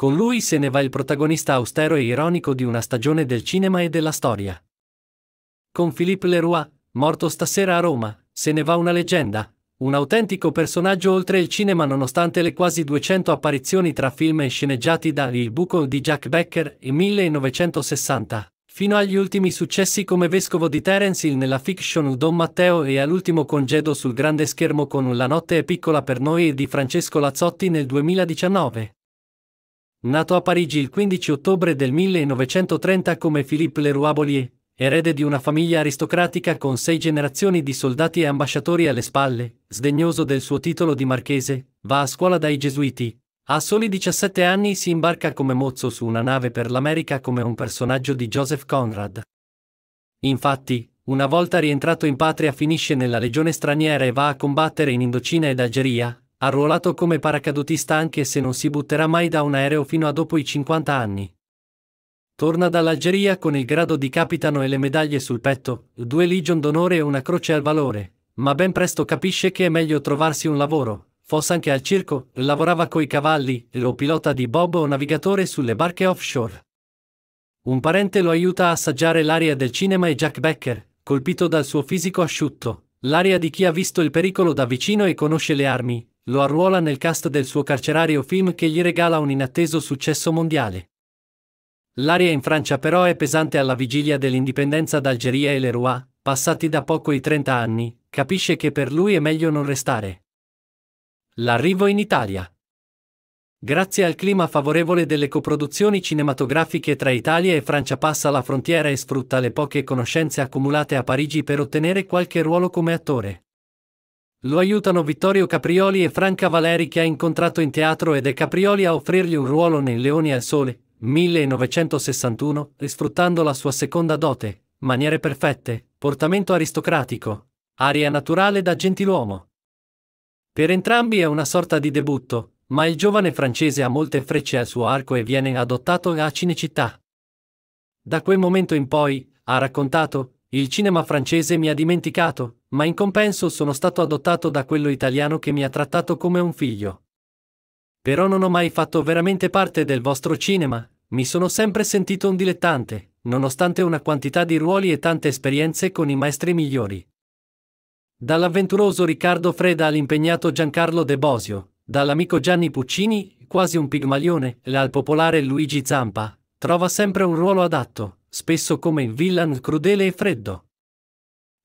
Con lui se ne va il protagonista austero e ironico di una stagione del cinema e della storia. Con Philippe Leroy, morto stasera a Roma, se ne va una leggenda, un autentico personaggio oltre il cinema nonostante le quasi 200 apparizioni tra film e sceneggiati da Il buco di Jack Becker e 1960, fino agli ultimi successi come vescovo di Terence Hill nella fiction Don Matteo e all'ultimo congedo sul grande schermo con La notte è piccola per noi di Francesco Lazzotti nel 2019. Nato a Parigi il 15 ottobre del 1930 come Philippe Leroy Bollier, erede di una famiglia aristocratica con sei generazioni di soldati e ambasciatori alle spalle, sdegnoso del suo titolo di marchese, va a scuola dai gesuiti. A soli 17 anni si imbarca come mozzo su una nave per l'America come un personaggio di Joseph Conrad. Infatti, una volta rientrato in patria finisce nella legione straniera e va a combattere in Indocina ed Algeria, arruolato come paracadutista anche se non si butterà mai da un aereo fino a dopo i 50 anni. Torna dall'Algeria con il grado di capitano e le medaglie sul petto, due legion d'onore e una croce al valore, ma ben presto capisce che è meglio trovarsi un lavoro, fosse anche al circo, lavorava coi cavalli, lo pilota di bob o navigatore sulle barche offshore. Un parente lo aiuta a assaggiare l'aria del cinema e Jack Becker, colpito dal suo fisico asciutto, l'aria di chi ha visto il pericolo da vicino e conosce le armi, lo arruola nel cast del suo carcerario film che gli regala un inatteso successo mondiale. L'aria in Francia però è pesante alla vigilia dell'indipendenza d'Algeria e Leroy, passati da poco i 30 anni, capisce che per lui è meglio non restare. L'arrivo in Italia. Grazie al clima favorevole delle coproduzioni cinematografiche tra Italia e Francia passa la frontiera e sfrutta le poche conoscenze accumulate a Parigi per ottenere qualche ruolo come attore. Lo aiutano Vittorio Caprioli e Franca Valeri che ha incontrato in teatro ed è Caprioli a offrirgli un ruolo nei Leoni al Sole, 1961, risfruttando la sua seconda dote, maniere perfette, portamento aristocratico, aria naturale da gentiluomo. Per entrambi è una sorta di debutto, ma il giovane francese ha molte frecce al suo arco e viene adottato a Cinecittà. Da quel momento in poi, ha raccontato, il cinema francese mi ha dimenticato, ma in compenso sono stato adottato da quello italiano che mi ha trattato come un figlio. Però non ho mai fatto veramente parte del vostro cinema, mi sono sempre sentito un dilettante, nonostante una quantità di ruoli e tante esperienze con i maestri migliori. Dall'avventuroso Riccardo Freda all'impegnato Giancarlo De Bosio, dall'amico Gianni Puccini, quasi un pigmalione, al popolare Luigi Zampa, trova sempre un ruolo adatto, spesso come il villain crudele e freddo.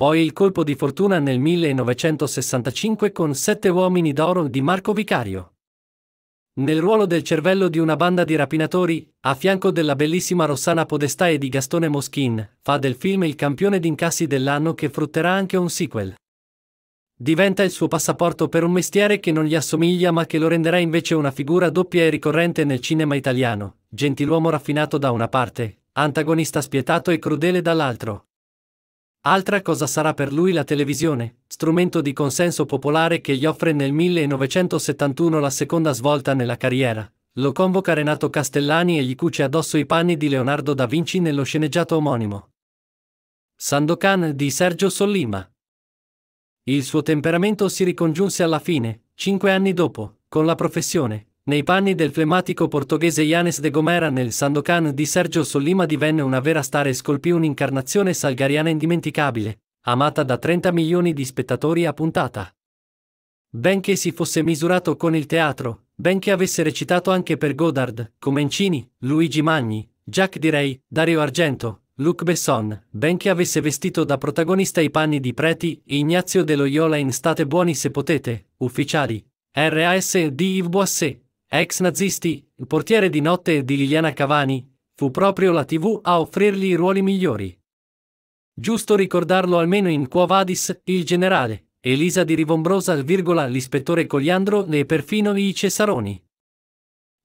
Poi il colpo di fortuna nel 1965 con Sette uomini d'oro di Marco Vicario. Nel ruolo del cervello di una banda di rapinatori, a fianco della bellissima Rossana Podestà e di Gastone Moschin, fa del film il campione d'incassi dell'anno che frutterà anche un sequel. Diventa il suo passaporto per un mestiere che non gli assomiglia ma che lo renderà invece una figura doppia e ricorrente nel cinema italiano, gentiluomo raffinato da una parte, antagonista spietato e crudele dall'altro. Altra cosa sarà per lui la televisione, strumento di consenso popolare che gli offre nel 1971 la seconda svolta nella carriera. Lo convoca Renato Castellani e gli cuce addosso i panni di Leonardo da Vinci nello sceneggiato omonimo. Sandokan di Sergio Sollima. Il suo temperamento si ricongiunse alla fine, cinque anni dopo, con la professione, nei panni del flemmatico portoghese Yanes de Gomera nel Sandokan di Sergio Sollima divenne una vera star e scolpì un'incarnazione salgariana indimenticabile, amata da 30 milioni di spettatori a puntata. Benché si fosse misurato con il teatro, benché avesse recitato anche per Godard, Comencini, Luigi Magni, Jacques Direi, Dario Argento, Luc Besson, benché avesse vestito da protagonista i panni di preti, Ignazio de Loyola in State buoni se potete, ufficiali, R.A.S. di Yves Boisset, Ex nazisti, il portiere di notte di Liliana Cavani, fu proprio la TV a offrirgli i ruoli migliori. Giusto ricordarlo almeno in Quo Vadis, il generale, Elisa di Rivombrosa, l'ispettore Coliandro e perfino i Cesaroni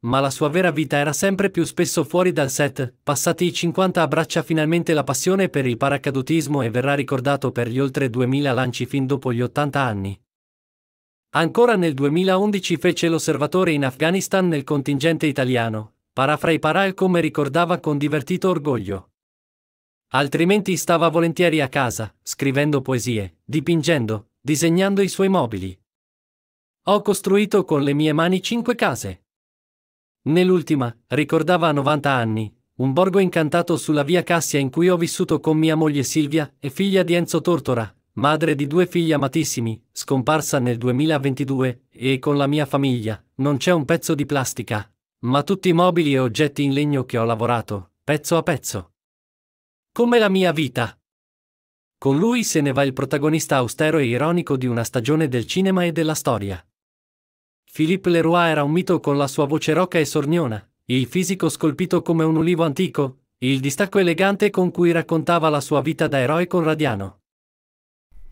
ma la sua vera vita era sempre più spesso fuori dal set, passati i 50 abbraccia finalmente la passione per il paracadutismo e verrà ricordato per gli oltre 2000 lanci fin dopo gli 80 anni. Ancora nel 2011 fece l'osservatore in Afghanistan nel contingente italiano, parafra i paral come ricordava con divertito orgoglio. Altrimenti stava volentieri a casa, scrivendo poesie, dipingendo, disegnando i suoi mobili. Ho costruito con le mie mani cinque case. Nell'ultima, ricordava a 90 anni, un borgo incantato sulla via Cassia in cui ho vissuto con mia moglie Silvia e figlia di Enzo Tortora, madre di due figli amatissimi, scomparsa nel 2022, e con la mia famiglia, non c'è un pezzo di plastica, ma tutti i mobili e oggetti in legno che ho lavorato, pezzo a pezzo. Come la mia vita. Con lui se ne va il protagonista austero e ironico di una stagione del cinema e della storia. Philippe Leroy era un mito con la sua voce roca e sorniona, il fisico scolpito come un ulivo antico, il distacco elegante con cui raccontava la sua vita da eroe conradiano.